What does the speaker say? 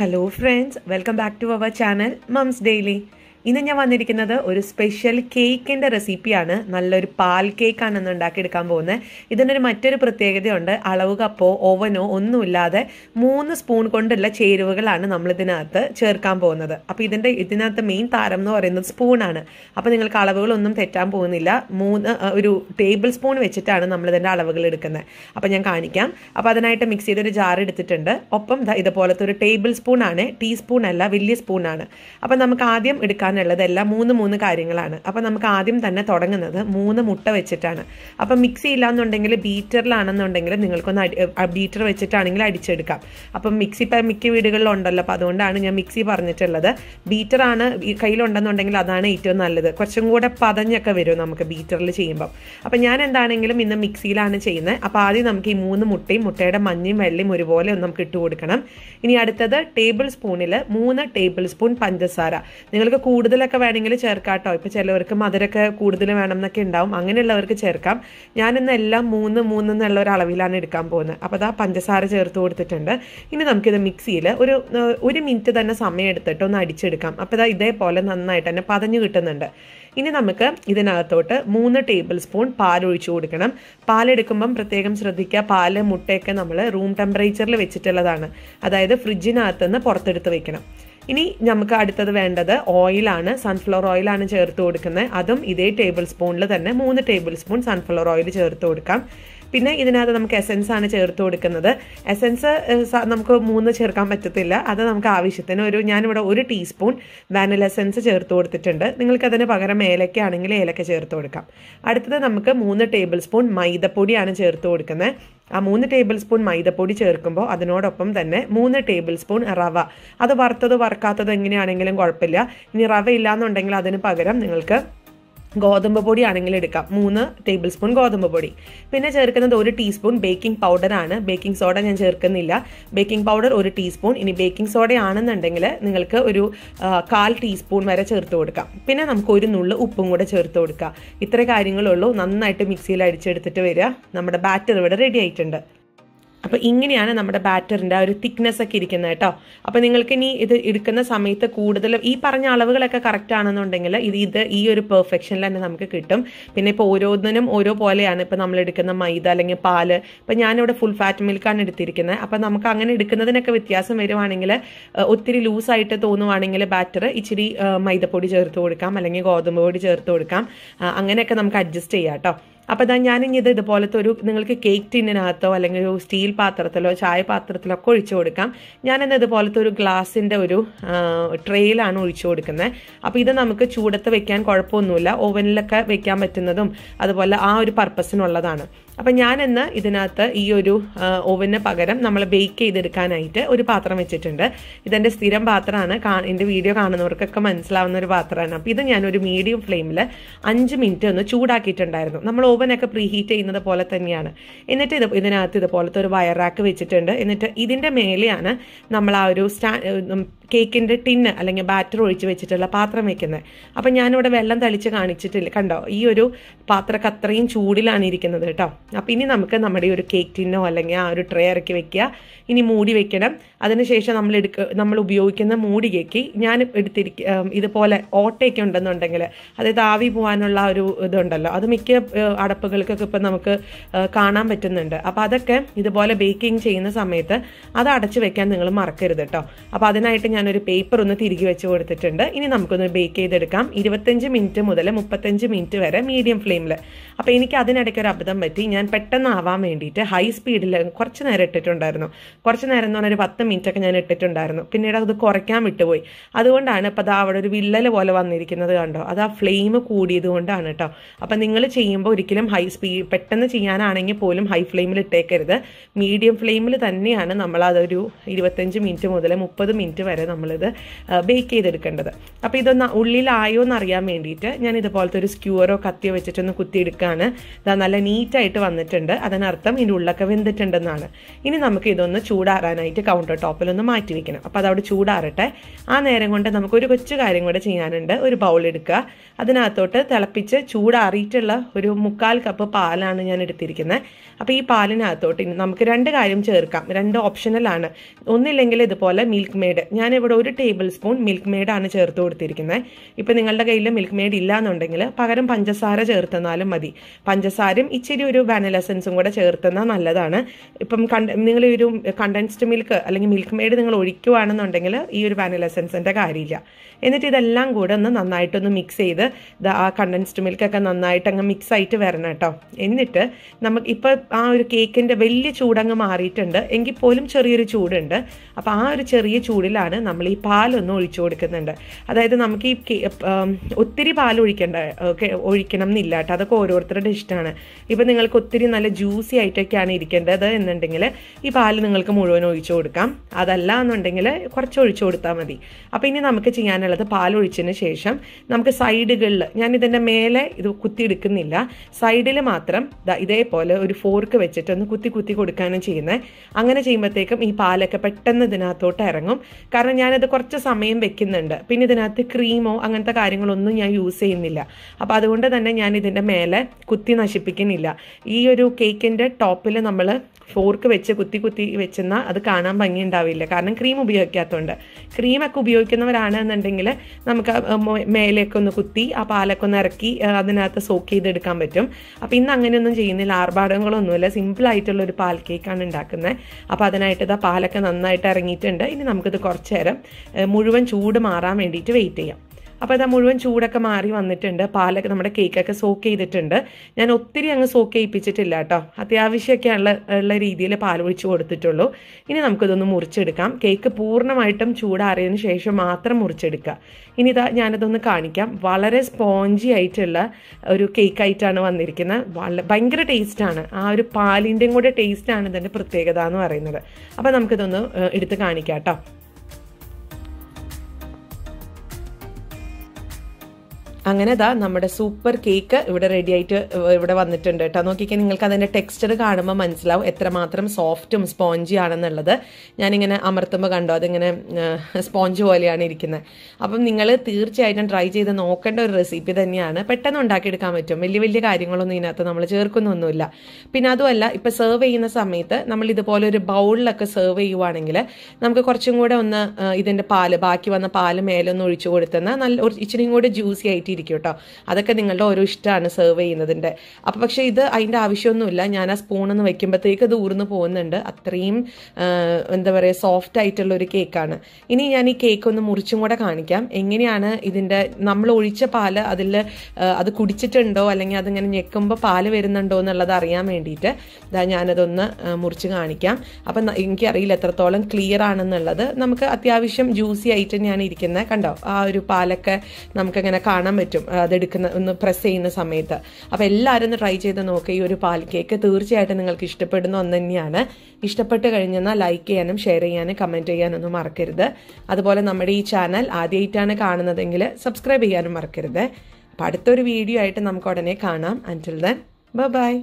Hello friends, welcome back to our channel Mums Daily. ഇന്ന് ഞാൻ വന്നിരിക്കുന്നത് ഒരു സ്പെഷ്യൽ കേക്കിൻ്റെ റെസിപ്പിയാണ് നല്ലൊരു പാൽ കേക്കാണ് ഇന്ന് ഉണ്ടാക്കിയെടുക്കാൻ പോകുന്നത് ഇതിനൊരു മറ്റൊരു പ്രത്യേകതയുണ്ട് അളവ് കപ്പോ ഓവനോ ഒന്നുമില്ലാതെ മൂന്ന് സ്പൂൺ കൊണ്ടുള്ള ചേരുവകളാണ് നമ്മൾ ഇതിനകത്ത് ചേർക്കാൻ പോകുന്നത് അപ്പോൾ ഇതിൻ്റെ ഇതിനകത്ത് മെയിൻ താരം എന്ന് പറയുന്നത് സ്പൂണാണ് അപ്പോൾ നിങ്ങൾക്ക് അളവുകളൊന്നും തെറ്റാൻ പോകുന്നില്ല മൂന്ന് ഒരു ടേബിൾ സ്പൂൺ വെച്ചിട്ടാണ് നമ്മൾ ഇതിൻ്റെ അളവുകൾ എടുക്കുന്നത് അപ്പോൾ ഞാൻ കാണിക്കാം അപ്പോൾ അതിനായിട്ട് മിക്സ് ചെയ്തൊരു ജാർ എടുത്തിട്ടുണ്ട് ഒപ്പം ഇതുപോലത്തെ ഒരു ടേബിൾ സ്പൂണാണ് ടീസ്പൂൺ അല്ല വലിയ സ്പൂണാണ് അപ്പോൾ നമുക്ക് ആദ്യം എടുക്കാൻ എടുക്കാനുള്ളത് എല്ലാം മൂന്ന് മൂന്ന് കാര്യങ്ങളാണ് അപ്പം നമുക്ക് ആദ്യം തന്നെ തുടങ്ങുന്നത് മൂന്ന് മുട്ട വെച്ചിട്ടാണ് അപ്പം മിക്സി എന്നുണ്ടെങ്കിൽ ബീറ്ററിലാണെന്നുണ്ടെങ്കിൽ നിങ്ങൾക്കൊന്ന് ബീറ്റർ വെച്ചിട്ടാണെങ്കിൽ അടിച്ചെടുക്കാം അപ്പം മിക്സി ഇപ്പം മിക്ക വീടുകളിലുണ്ടല്ലോ അപ്പോൾ അതുകൊണ്ടാണ് ഞാൻ മിക്സി പറഞ്ഞിട്ടുള്ളത് ബീറ്ററാണ് കയ്യിലുണ്ടെന്നുണ്ടെങ്കിൽ അതാണ് ഏറ്റവും നല്ലത് കുറച്ചും കൂടെ പതഞ്ഞൊക്കെ വരും നമുക്ക് ബീറ്ററിൽ ചെയ്യുമ്പം അപ്പം ഞാൻ എന്താണെങ്കിലും ഇന്ന് മിക്സിയിലാണ് ചെയ്യുന്നത് അപ്പം ആദ്യം നമുക്ക് ഈ മൂന്ന് മുട്ടയും മുട്ടയുടെ മഞ്ഞയും വെള്ളയും ഒരുപോലെ ഒന്ന് നമുക്ക് ഇട്ട് കൊടുക്കണം ഇനി അടുത്തത് ടേബിൾ സ്പൂണിൽ മൂന്ന് ടേബിൾ സ്പൂൺ പഞ്ചസാര നിങ്ങൾക്ക് കൂടുതൽ കൂടുതലൊക്കെ വേണമെങ്കിൽ ചേർക്കാം കേട്ടോ ഇപ്പം ചിലവർക്ക് മധുരമൊക്കെ കൂടുതൽ വേണം എന്നൊക്കെ ഉണ്ടാവും അങ്ങനെയുള്ളവർക്ക് ചേർക്കാം ഞാനിന്ന് എല്ലാം മൂന്ന് മൂന്ന് എന്നുള്ള ഒരു അളവിലാണ് എടുക്കാൻ പോകുന്നത് അപ്പോൾ അതാ പഞ്ചസാര ചേർത്ത് കൊടുത്തിട്ടുണ്ട് ഇനി നമുക്കിത് മിക്സിയിൽ ഒരു ഒരു മിനിറ്റ് തന്നെ സമയം എടുത്തിട്ട് ഒന്ന് അടിച്ചെടുക്കാം അപ്പോൾ ഇതാ ഇതേപോലെ നന്നായിട്ട് തന്നെ പതഞ്ഞു കിട്ടുന്നുണ്ട് ഇനി നമുക്ക് ഇതിനകത്തോട്ട് മൂന്ന് ടേബിൾ സ്പൂൺ പാൽ ഒഴിച്ചു കൊടുക്കണം പാലെടുക്കുമ്പം പ്രത്യേകം ശ്രദ്ധിക്കുക പാല് മുട്ടയൊക്കെ നമ്മൾ റൂം ടെമ്പറേച്ചറിൽ വെച്ചിട്ടുള്ളതാണ് അതായത് ഫ്രിഡ്ജിനകത്തുനിന്ന് പുറത്തെടുത്ത് വെക്കണം ഇനി നമുക്ക് അടുത്തത് വേണ്ടത് ഓയിലാണ് സൺഫ്ലവർ ഓയിലാണ് ചേർത്ത് കൊടുക്കുന്നത് അതും ഇതേ ടേബിൾ സ്പൂണിൽ തന്നെ മൂന്ന് ടേബിൾ സ്പൂൺ സൺഫ്ലവർ ഓയിൽ ചേർത്ത് കൊടുക്കാം പിന്നെ ഇതിനകത്ത് നമുക്ക് എസെൻസ് ആണ് ചേർത്ത് കൊടുക്കുന്നത് എസെൻസ് നമുക്ക് മൂന്ന് ചേർക്കാൻ പറ്റത്തില്ല അത് നമുക്ക് ആവശ്യത്തിന് ഒരു ഞാനിവിടെ ഒരു ടീസ്പൂൺ വാനില എസെൻസ് ചേർത്ത് കൊടുത്തിട്ടുണ്ട് നിങ്ങൾക്ക് അതിന് പകരം ഏലക്ക ആണെങ്കിൽ ഏലക്ക ചേർത്ത് കൊടുക്കാം അടുത്തത് നമുക്ക് മൂന്ന് ടേബിൾ സ്പൂൺ മൈദപ്പൊടിയാണ് ചേർത്ത് കൊടുക്കുന്നത് ആ മൂന്ന് ടേബിൾ സ്പൂൺ മൈദപ്പൊടി ചേർക്കുമ്പോൾ അതിനോടൊപ്പം തന്നെ മൂന്ന് ടേബിൾ സ്പൂൺ റവ അത് വറുത്തത് വറുക്കാത്തത് എങ്ങനെയാണെങ്കിലും കുഴപ്പമില്ല ഇനി റവ ഇല്ലാന്നുണ്ടെങ്കിൽ അതിന് പകരം നിങ്ങൾക്ക് ഗോതമ്പ് പൊടി ആണെങ്കിലും എടുക്കാം മൂന്ന് ടേബിൾ സ്പൂൺ ഗോതമ്പ് പൊടി പിന്നെ ചേർക്കുന്നത് ഒരു ടീസ്പൂൺ ബേക്കിംഗ് പൗഡറാണ് ബേക്കിംഗ് സോഡ ഞാൻ ചേർക്കുന്നില്ല ബേക്കിംഗ് പൗഡർ ഒരു ടീസ്പൂൺ ഇനി ബേക്കിംഗ് സോഡ ആണെന്നുണ്ടെങ്കിൽ നിങ്ങൾക്ക് ഒരു കാൽ ടീസ്പൂൺ വരെ ചേർത്ത് കൊടുക്കാം പിന്നെ നമുക്ക് ഒരു നുള്ളു ഉപ്പും കൂടെ ചേർത്ത് കൊടുക്കാം ഇത്ര കാര്യങ്ങളുള്ളൂ നന്നായിട്ട് മിക്സിയിൽ അടിച്ചെടുത്തിട്ട് വരിക നമ്മുടെ ബാറ്റർ ഇവിടെ റെഡി ആയിട്ടുണ്ട് അപ്പോൾ ഇങ്ങനെയാണ് നമ്മുടെ ബാറ്ററിൻ്റെ ആ ഒരു തിക്നെസ് ഒക്കെ ഇരിക്കുന്നത് കേട്ടോ അപ്പോൾ നിങ്ങൾക്ക് ഇനി ഇത് എടുക്കുന്ന സമയത്ത് കൂടുതൽ ഈ പറഞ്ഞ അളവുകളൊക്കെ കറക്റ്റ് ആണെന്നുണ്ടെങ്കിൽ ഇത് ഇത് ഈ ഒരു പെർഫെക്ഷനിൽ തന്നെ നമുക്ക് കിട്ടും പിന്നെ ഇപ്പോൾ ഓരോന്നിനും ഓരോ പോലെയാണ് ഇപ്പോൾ നമ്മൾ എടുക്കുന്ന മൈദ അല്ലെങ്കിൽ പാല് ഇപ്പോൾ ഞാനിവിടെ ഫുൾ ഫാറ്റ് മിൽക്കാണ് എടുത്തിരിക്കുന്നത് അപ്പോൾ നമുക്ക് അങ്ങനെ എടുക്കുന്നതിനൊക്കെ വ്യത്യാസം വരുവാണെങ്കിൽ ഒത്തിരി ലൂസായിട്ട് തോന്നുവാണെങ്കിൽ ബാറ്റർ ഇച്ചിരി മൈദപ്പൊടി ചേർത്ത് കൊടുക്കാം അല്ലെങ്കിൽ ഗോതമ്പ് പൊടി ചേർത്ത് കൊടുക്കാം അങ്ങനെയൊക്കെ നമുക്ക് അഡ്ജസ്റ്റ് ചെയ്യാം കേട്ടോ അപ്പോൾ ഞാൻ ഞാനിനി ഇത് ഇതുപോലത്തെ ഒരു നിങ്ങൾക്ക് കേക്ക് ടിന്നിനകത്തോ അല്ലെങ്കിൽ ഒരു സ്റ്റീൽ പാത്രത്തിലോ ചായ പാത്രത്തിലോ ഒക്കെ ഒഴിച്ചു കൊടുക്കാം ഞാനിന്ന് ഇതുപോലത്തെ ഒരു ഗ്ലാസിൻ്റെ ഒരു ട്രെയിലാണ് ഒഴിച്ചു കൊടുക്കുന്നത് അപ്പോൾ ഇത് നമുക്ക് ചൂടത്ത് വെക്കാൻ കുഴപ്പമൊന്നുമില്ല ഓവനിലൊക്കെ വെക്കാൻ പറ്റുന്നതും അതുപോലെ ആ ഒരു പർപ്പസിനുള്ളതാണ് അപ്പം ഞാനിന്ന് ഇതിനകത്ത് ഈ ഒരു ഓവന് പകരം നമ്മൾ ബേക്ക് ചെയ്തെടുക്കാനായിട്ട് ഒരു പാത്രം വെച്ചിട്ടുണ്ട് ഇതെൻ്റെ സ്ഥിരം പാത്രമാണ് കാ എൻ്റെ വീഡിയോ കാണുന്നവർക്കൊക്കെ മനസ്സിലാവുന്ന ഒരു പാത്രമാണ് അപ്പോൾ ഇത് ഞാനൊരു മീഡിയം ഫ്ലെയിമിൽ അഞ്ച് മിനിറ്റ് ഒന്ന് ചൂടാക്കിയിട്ടുണ്ടായിരുന്നു നമ്മൾ ഓവനൊക്കെ പ്രീ ഹീറ്റ് ചെയ്യുന്നത് പോലെ തന്നെയാണ് എന്നിട്ട് ഇത് ഇതിനകത്ത് ഇതുപോലത്തെ ഒരു വയർ റാക്ക് വെച്ചിട്ടുണ്ട് എന്നിട്ട് ഇതിൻ്റെ മേലെയാണ് നമ്മൾ ആ ഒരു സ്റ്റാ കേക്കിൻ്റെ ടിന്ന് അല്ലെങ്കിൽ ബാറ്റർ ഒഴിച്ച് വെച്ചിട്ടുള്ള പാത്രം വെക്കുന്നത് അപ്പം ഞാനിവിടെ വെള്ളം തളിച്ച് കാണിച്ചിട്ടില്ല കണ്ടോ ഈ ഒരു പാത്രമൊക്കെ അത്രയും ചൂടിലാണ് ഇരിക്കുന്നത് കേട്ടോ അപ്പം ഇനി നമുക്ക് നമ്മുടെ ഒരു കേക്ക് ടിന്നോ അല്ലെങ്കിൽ ആ ഒരു ട്രേ ഇറക്കി വെക്കുക ഇനി മൂടി വെക്കണം അതിനുശേഷം നമ്മൾ എടുക്ക നമ്മൾ ഉപയോഗിക്കുന്ന മൂടിയേക്ക് ഞാൻ എടുത്തിരിക്ക ഇതുപോലെ ഓട്ടയൊക്കെ ഉണ്ടെന്നുണ്ടെങ്കിൽ അതായത് ആവി പോകാനുള്ള ഒരു ഇതുണ്ടല്ലോ അത് മിക്ക അടപ്പുകൾക്കൊക്കെ ഇപ്പം നമുക്ക് കാണാൻ പറ്റുന്നുണ്ട് അപ്പം അതൊക്കെ ഇതുപോലെ ബേക്കിംഗ് ചെയ്യുന്ന സമയത്ത് അത് അടച്ചു വെക്കാൻ നിങ്ങൾ മറക്കരുത് കേട്ടോ അപ്പം അതിനായിട്ട് ഞാനൊരു പേപ്പർ ഒന്ന് തിരികെ വെച്ച് കൊടുത്തിട്ടുണ്ട് ഇനി നമുക്കൊന്ന് ബേക്ക് ചെയ്തെടുക്കാം ഇരുപത്തഞ്ച് മിനിറ്റ് മുതൽ മുപ്പത്തഞ്ച് മിനിറ്റ് വരെ മീഡിയം ഫ്ലെയിമിൽ അപ്പോൾ എനിക്ക് അതിനിടയ്ക്ക് ഒരു അബദ്ധം പറ്റി ഞാൻ പെട്ടെന്ന് ആവാൻ വേണ്ടിയിട്ട് ഹൈ സ്പീഡിൽ കുറച്ച് നേരം ഇട്ടിട്ടുണ്ടായിരുന്നു കുറച്ച് നേരം എന്ന് പറഞ്ഞാൽ ഒരു പത്ത് മിനിറ്റ് ഒക്കെ ഞാൻ ഇട്ടിട്ടുണ്ടായിരുന്നു പിന്നീട് അത് കുറയ്ക്കാൻ വിട്ടുപോയി അതുകൊണ്ടാണ് ഇപ്പോൾ അത് അവിടെ ഒരു വില്ലൽ പോലെ വന്നിരിക്കുന്നത് കണ്ടോ അത് ആ ഫ്ലെയിം കൂടിയത് കൊണ്ടാണ് കേട്ടോ അപ്പം നിങ്ങൾ ചെയ്യുമ്പോൾ ഒരിക്കലും ഹൈ സ്പീഡ് പെട്ടെന്ന് ചെയ്യാനാണെങ്കിൽ പോലും ഹൈ ഫ്ലെയിമിൽ ഇട്ടേക്കരുത് മീഡിയം ഫ്ലെയിമിൽ തന്നെയാണ് നമ്മൾ അതൊരു ഇരുപത്തഞ്ച് മിനിറ്റ് മുതൽ മുപ്പത് മിനിറ്റ് വരെ നമ്മളിത് ബേക്ക് ചെയ്തെടുക്കേണ്ടത് അപ്പോൾ ഇതൊന്ന് ഉള്ളിലായോ എന്ന് അറിയാൻ വേണ്ടിയിട്ട് ഞാൻ ഇതുപോലത്തെ ഒരു സ്ക്യൂറോ കത്തിയോ വെച്ചിട്ടൊന്ന് കുത്തിയെടുക്കുകയാണ് ഇതാ നല്ല നീറ്റായിട്ട് വന്നിട്ടുണ്ട് അതിനർത്ഥം ഇതിൻ്റെ ഉള്ളൊക്കെ വെന്തിട്ടുണ്ടെന്നാണ് ഇനി നമുക്ക് ഇതൊന്ന് ചൂടാറാനായിട്ട് കൗണ്ടർ ടോപ്പിലൊന്ന് മാറ്റി വെക്കണം അപ്പോൾ അതവിടെ ചൂടാറട്ടെ ആ നേരം കൊണ്ട് നമുക്ക് ഒരു കൊച്ചു കാര്യം കൂടെ ചെയ്യാനുണ്ട് ഒരു ബൗൾ എടുക്കുക അതിനകത്തോട്ട് തിളപ്പിച്ച് ചൂടാറിയിട്ടുള്ള ഒരു മുക്കാൽ കപ്പ് പാലാണ് ഞാൻ എടുത്തിരിക്കുന്നത് അപ്പോൾ ഈ പാലിനകത്തോട്ട് ഇനി നമുക്ക് രണ്ട് കാര്യം ചേർക്കാം രണ്ട് ഓപ്ഷനലാണ് ഒന്നില്ലെങ്കിൽ ഇതുപോലെ മിൽക്ക് മെയ്ഡ് ഞാൻ ഇവിടെ ഒരു ടേബിൾ സ്പൂൺ മിൽക്ക് മെയ്ഡാണ് ചേർത്ത് കൊടുത്തിരിക്കുന്നത് ഇപ്പോൾ നിങ്ങളുടെ കയ്യിൽ മിൽക്ക് മെയ്ഡ് ഇല്ല എന്നുണ്ടെങ്കിൽ പകരം പഞ്ചസാര ചേർത്തെന്നാലും മതി പഞ്ചസാരയും ഇച്ചിരി ഒരു വാനില എസൻസും കൂടെ ചേർത്തെന്നാൽ നല്ലതാണ് ഇപ്പം കണ്ട നിങ്ങൾ ഒരു കണ്ടൻസ്ഡ് മിൽക്ക് അല്ലെങ്കിൽ മിൽക്ക് മെയ്ഡ് നിങ്ങൾ ഒഴിക്കുകയാണെന്നുണ്ടെങ്കിൽ ഈ ഒരു വാനില കാര്യമില്ല എന്നിട്ട് ഇതെല്ലാം കൂടെ ഒന്ന് നന്നായിട്ടൊന്ന് മിക്സ് ചെയ്ത് ആ കണ്ടൻസ്ഡ് മിൽക്കൊക്കെ നന്നായിട്ട് അങ്ങ് മിക്സ് ആയിട്ട് വരണം കേട്ടോ എന്നിട്ട് നമുക്ക് ഇപ്പോൾ ആ ഒരു കേക്കിൻ്റെ വലിയ ചൂടങ്ങ് മാറിയിട്ടുണ്ട് എങ്കിൽ പോലും ചെറിയൊരു ചൂടുണ്ട് അപ്പോൾ ആ ഒരു ചെറിയ ചൂടിലാണ് നമ്മൾ ഈ പാലൊന്നും ഒഴിച്ചു കൊടുക്കുന്നുണ്ട് അതായത് നമുക്ക് ഈ ഒത്തിരി പാൽ ഒഴിക്കേണ്ട ഒഴിക്കണം എന്നില്ല കേട്ടോ അതൊക്കെ ഓരോരുത്തരുടെ ഇഷ്ടമാണ് ഇപ്പം നിങ്ങൾക്ക് ഒത്തിരി നല്ല ജ്യൂസി ആയിട്ടൊക്കെയാണ് ഇരിക്കേണ്ടത് എന്നുണ്ടെങ്കിൽ ഈ പാൽ നിങ്ങൾക്ക് മുഴുവൻ ഒഴിച്ചു കൊടുക്കാം അതല്ല എന്നുണ്ടെങ്കിൽ കുറച്ച് ഒഴിച്ചു കൊടുത്താൽ മതി അപ്പോൾ ഇനി നമുക്ക് ചെയ്യാനുള്ളത് പാൽ ഒഴിച്ചതിന് ശേഷം നമുക്ക് സൈഡുകളിൽ ഞാൻ ഇതിൻ്റെ മേലെ ഇത് കുത്തിയെടുക്കുന്നില്ല സൈഡിൽ മാത്രം ഇതേപോലെ ഒരു ഫോർക്ക് വെച്ചിട്ട് ഒന്ന് കുത്തി കുത്തി കൊടുക്കാനും ചെയ്യുന്നത് അങ്ങനെ ചെയ്യുമ്പോഴത്തേക്കും ഈ പാലൊക്കെ പെട്ടെന്ന് ഇതിനകത്തോട്ട് ഇറങ്ങും കാരണം കാരണം ഞാനത് കുറച്ച് സമയം വെക്കുന്നുണ്ട് പിന്നെ ഇതിനകത്ത് ക്രീമോ അങ്ങനത്തെ കാര്യങ്ങളൊന്നും ഞാൻ യൂസ് ചെയ്യുന്നില്ല അപ്പോൾ അതുകൊണ്ട് തന്നെ ഞാൻ ഇതിൻ്റെ മേലെ കുത്തി നശിപ്പിക്കുന്നില്ല ഈ ഒരു കേക്കിൻ്റെ ടോപ്പിൽ നമ്മൾ ഫോർക്ക് വെച്ച് കുത്തി കുത്തി വെച്ചെന്നാൽ അത് കാണാൻ ഭംഗി ഉണ്ടാവില്ല കാരണം ക്രീം ഉപയോഗിക്കാത്തതുകൊണ്ട് ക്രീമൊക്കെ ഉപയോഗിക്കുന്നവരാണ് എന്നുണ്ടെങ്കിൽ നമുക്ക് മേലെയൊക്കെ ഒന്ന് കുത്തി ആ പാലൊക്കെ ഒന്ന് ഇറക്കി അതിനകത്ത് സോക്ക് ചെയ്തെടുക്കാൻ പറ്റും അപ്പം ഇന്ന് അങ്ങനെയൊന്നും ചെയ്യുന്നില്ല ആർഭാടങ്ങളൊന്നുമില്ല സിമ്പിളായിട്ടുള്ള ഒരു പാൽ കേക്കാണ് ഉണ്ടാക്കുന്നത് അപ്പോൾ അതിനായിട്ട് ഇതാ പാലൊക്കെ നന്നായിട്ട് ഇറങ്ങിയിട്ടുണ്ട് ഇനി നമുക്കിത് കുറച്ച് നേരം മുഴുവൻ ചൂട് മാറാൻ വേണ്ടിയിട്ട് വെയിറ്റ് ചെയ്യാം അപ്പോൾ അത് മുഴുവൻ ചൂടൊക്കെ മാറി വന്നിട്ടുണ്ട് പാലൊക്കെ നമ്മുടെ കേക്കൊക്കെ സോക്ക് ചെയ്തിട്ടുണ്ട് ഞാൻ ഒത്തിരി അങ്ങ് സോക്ക് ചെയ്യിപ്പിച്ചിട്ടില്ല കേട്ടോ അത്യാവശ്യമൊക്കെ ഉള്ള ഉള്ള രീതിയിൽ പാൽ ഒഴിച്ച് കൊടുത്തിട്ടുള്ളൂ ഇനി നമുക്കിതൊന്ന് മുറിച്ചെടുക്കാം കേക്ക് പൂർണ്ണമായിട്ടും ചൂടാറിയതിന് ശേഷം മാത്രം മുറിച്ചെടുക്കുക ഇനി ഇതാ ഞാനിതൊന്ന് കാണിക്കാം വളരെ സ്പോഞ്ചി ആയിട്ടുള്ള ഒരു കേക്കായിട്ടാണ് വന്നിരിക്കുന്നത് വളരെ ഭയങ്കര ടേസ്റ്റാണ് ആ ഒരു പാലിൻ്റെയും കൂടെ ടേസ്റ്റാണ് ഇതിൻ്റെ പ്രത്യേകത എന്ന് പറയുന്നത് അപ്പോൾ നമുക്കിതൊന്ന് എടുത്ത് കാണിക്കാം കേട്ടോ അങ്ങനെ ദാ നമ്മുടെ സൂപ്പർ കേക്ക് ഇവിടെ റെഡി ആയിട്ട് ഇവിടെ വന്നിട്ടുണ്ട് കേട്ടോ നോക്കിക്കാൻ നിങ്ങൾക്ക് അതിൻ്റെ ടെക്സ്ചർ കാണുമ്പോൾ മനസ്സിലാവും എത്രമാത്രം സോഫ്റ്റും സ്പോഞ്ചി ആണെന്നുള്ളത് ഞാനിങ്ങനെ അമർത്തുമ്പോൾ കണ്ടോ അതിങ്ങനെ സ്പോഞ്ച് പോലെയാണ് ഇരിക്കുന്നത് അപ്പം നിങ്ങൾ തീർച്ചയായിട്ടും ട്രൈ ചെയ്ത് നോക്കേണ്ട ഒരു റെസിപ്പി തന്നെയാണ് പെട്ടെന്ന് ഉണ്ടാക്കിയെടുക്കാൻ പറ്റും വലിയ വലിയ കാര്യങ്ങളൊന്നും ഇതിനകത്ത് നമ്മൾ ചേർക്കുന്നൊന്നുമില്ല പിന്നെ അതുമല്ല ഇപ്പം സെർവ് ചെയ്യുന്ന സമയത്ത് നമ്മൾ ഇതുപോലെ ഒരു ബൗളിലൊക്കെ സെർവ് ചെയ്യുവാണെങ്കിൽ നമുക്ക് കുറച്ചും കൂടെ ഒന്ന് ഇതിൻ്റെ പാല് ബാക്കി വന്ന പാല് മേലൊന്ന് ഒഴിച്ചു കൊടുത്തുന്ന നല്ല ഇച്ചിരിയും കൂടെ ജ്യൂസി ആയിട്ട് പറ്റിയിരിക്കും കേട്ടോ അതൊക്കെ നിങ്ങളുടെ ഓരോ ഇഷ്ടമാണ് സെർവ് ചെയ്യുന്നതിൻ്റെ അപ്പോൾ പക്ഷേ ഇത് അതിൻ്റെ ആവശ്യമൊന്നുമില്ല ഞാൻ ആ സ്പൂണൊന്ന് വയ്ക്കുമ്പോഴത്തേക്ക് അത് ഊർന്ന് പോകുന്നുണ്ട് അത്രയും എന്താ പറയുക സോഫ്റ്റ് ആയിട്ടുള്ള ഒരു കേക്കാണ് ഇനി ഞാൻ ഈ കേക്ക് ഒന്ന് മുറിച്ചും കൂടെ കാണിക്കാം എങ്ങനെയാണ് ഇതിൻ്റെ നമ്മൾ ഒഴിച്ച പാല് അതിൽ അത് കുടിച്ചിട്ടുണ്ടോ അല്ലെങ്കിൽ അതിങ്ങനെ ഞെക്കുമ്പോൾ പാല് വരുന്നുണ്ടോ എന്നുള്ളത് അറിയാൻ വേണ്ടിയിട്ട് ഇതാ ഞാനതൊന്ന് മുറിച്ച് കാണിക്കാം അപ്പം എനിക്കറിയില്ല എത്രത്തോളം ക്ലിയർ ആണെന്നുള്ളത് നമുക്ക് അത്യാവശ്യം ജ്യൂസി ആയിട്ട് ഞാൻ ഇരിക്കുന്നത് കണ്ടോ ആ ഒരു പാലൊക്കെ നമുക്കങ്ങനെ കാണാൻ പറ്റും അതെടുക്കുന്ന ഒന്ന് പ്രസ് ചെയ്യുന്ന സമയത്ത് അപ്പോൾ എല്ലാവരും ഒന്ന് ട്രൈ ചെയ്ത് നോക്കുക ഈ ഒരു പാൽ കേക്ക് തീർച്ചയായിട്ടും നിങ്ങൾക്ക് ഇഷ്ടപ്പെടുന്ന ഒന്ന് തന്നെയാണ് ഇഷ്ടപ്പെട്ട് കഴിഞ്ഞെന്നാൽ ലൈക്ക് ചെയ്യാനും ഷെയർ ചെയ്യാനും കമൻറ്റ് ചെയ്യാനൊന്നും മറക്കരുത് അതുപോലെ നമ്മുടെ ഈ ചാനൽ ആദ്യമായിട്ടാണ് കാണുന്നതെങ്കിൽ സബ്സ്ക്രൈബ് ചെയ്യാനും മറക്കരുത് അപ്പോൾ അടുത്തൊരു വീഡിയോ ആയിട്ട് നമുക്ക് ഉടനെ കാണാം അൻറ്റിൽ ദൻ ബൈ